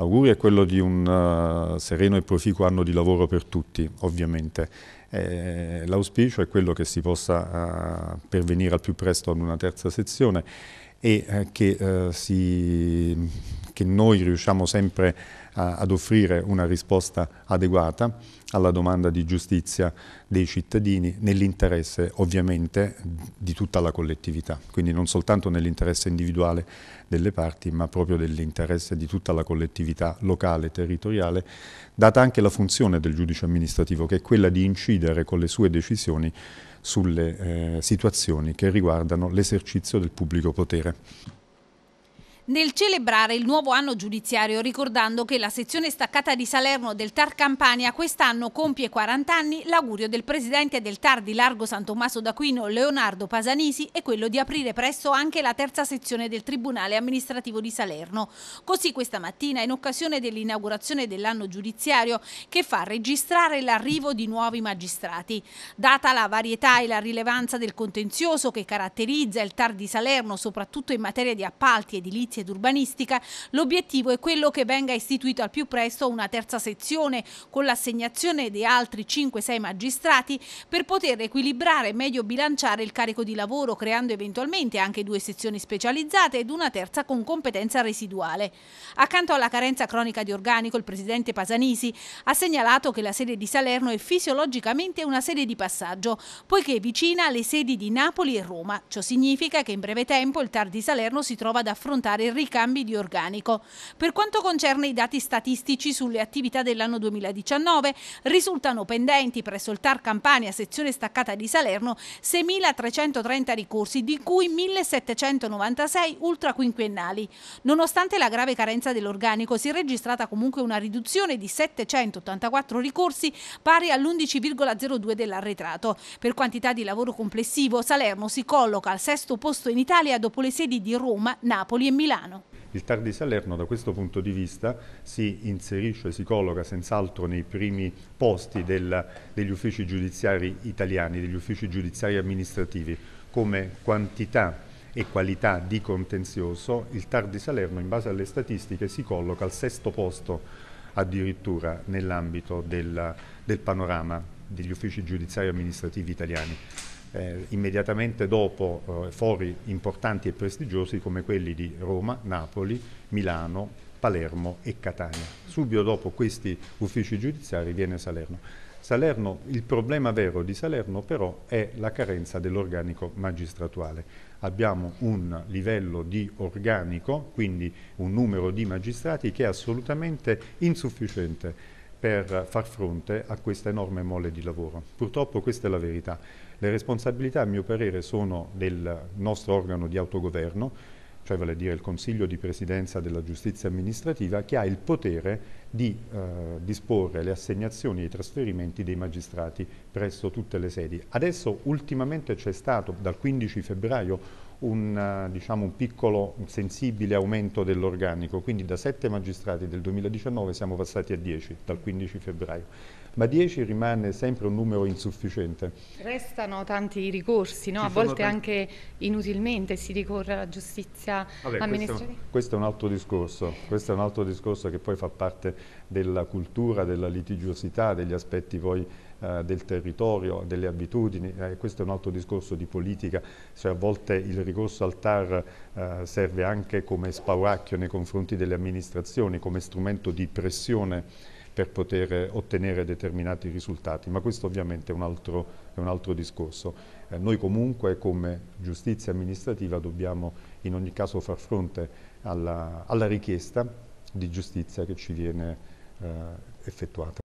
L'augurio è quello di un uh, sereno e proficuo anno di lavoro per tutti, ovviamente. Eh, L'auspicio è quello che si possa uh, pervenire al più presto ad una terza sezione e eh, che, eh, si, che noi riusciamo sempre a a, ad offrire una risposta adeguata alla domanda di giustizia dei cittadini nell'interesse ovviamente di tutta la collettività, quindi non soltanto nell'interesse individuale delle parti ma proprio nell'interesse di tutta la collettività locale, e territoriale, data anche la funzione del giudice amministrativo che è quella di incidere con le sue decisioni sulle eh, situazioni che riguardano l'esercizio del pubblico potere nel celebrare il nuovo anno giudiziario ricordando che la sezione staccata di Salerno del TAR Campania quest'anno compie 40 anni, l'augurio del presidente del TAR di Largo San Tommaso d'Aquino Leonardo Pasanisi è quello di aprire presto anche la terza sezione del Tribunale amministrativo di Salerno. Così questa mattina in occasione dell'inaugurazione dell'anno giudiziario che fa registrare l'arrivo di nuovi magistrati. Data la varietà e la rilevanza del contenzioso che caratterizza il TAR di Salerno soprattutto in materia di appalti edilizi ed urbanistica, l'obiettivo è quello che venga istituita al più presto una terza sezione con l'assegnazione di altri 5-6 magistrati per poter equilibrare e meglio bilanciare il carico di lavoro creando eventualmente anche due sezioni specializzate ed una terza con competenza residuale. Accanto alla carenza cronica di organico il presidente Pasanisi ha segnalato che la sede di Salerno è fisiologicamente una sede di passaggio poiché è vicina alle sedi di Napoli e Roma. Ciò significa che in breve tempo il TAR di Salerno si trova ad affrontare effettuare ricambi di organico. Per quanto concerne i dati statistici sulle attività dell'anno 2019, risultano pendenti presso il TAR Campania, sezione staccata di Salerno, 6.330 ricorsi, di cui 1.796 ultraquinquennali. Nonostante la grave carenza dell'organico, si è registrata comunque una riduzione di 784 ricorsi, pari all'11,02 dell'arretrato. Per quantità di lavoro complessivo, Salerno si colloca al sesto posto in Italia dopo le sedi di Roma, Napoli e Milano. Milano. Il TAR di Salerno da questo punto di vista si inserisce, si colloca senz'altro nei primi posti del, degli uffici giudiziari italiani, degli uffici giudiziari amministrativi, come quantità e qualità di contenzioso, il TAR di Salerno in base alle statistiche si colloca al sesto posto addirittura nell'ambito del, del panorama degli uffici giudiziari amministrativi italiani eh, immediatamente dopo eh, fori importanti e prestigiosi come quelli di Roma, Napoli, Milano, Palermo e Catania. Subito dopo questi uffici giudiziari viene Salerno. Salerno, il problema vero di Salerno però è la carenza dell'organico magistratuale. Abbiamo un livello di organico, quindi un numero di magistrati che è assolutamente insufficiente per far fronte a questa enorme mole di lavoro. Purtroppo questa è la verità. Le responsabilità, a mio parere, sono del nostro organo di autogoverno, cioè vale a dire il Consiglio di Presidenza della Giustizia Amministrativa, che ha il potere di eh, disporre le assegnazioni e i trasferimenti dei magistrati presso tutte le sedi. Adesso ultimamente c'è stato, dal 15 febbraio, un, eh, diciamo, un piccolo, un sensibile aumento dell'organico, quindi da 7 magistrati del 2019 siamo passati a 10 dal 15 febbraio, ma 10 rimane sempre un numero insufficiente. Restano tanti ricorsi, no? a volte anche inutilmente si ricorre alla giustizia amministrativa. Questo, questo, è un altro discorso, questo è un altro discorso che poi fa parte della cultura, della litigiosità, degli aspetti poi eh, del territorio, delle abitudini, eh, questo è un altro discorso di politica, cioè a volte il ricorso ricorso al TAR eh, serve anche come spauracchio nei confronti delle amministrazioni, come strumento di pressione per poter ottenere determinati risultati, ma questo ovviamente è un altro, è un altro discorso. Eh, noi comunque come giustizia amministrativa dobbiamo in ogni caso far fronte alla, alla richiesta di giustizia che ci viene eh, effettuata.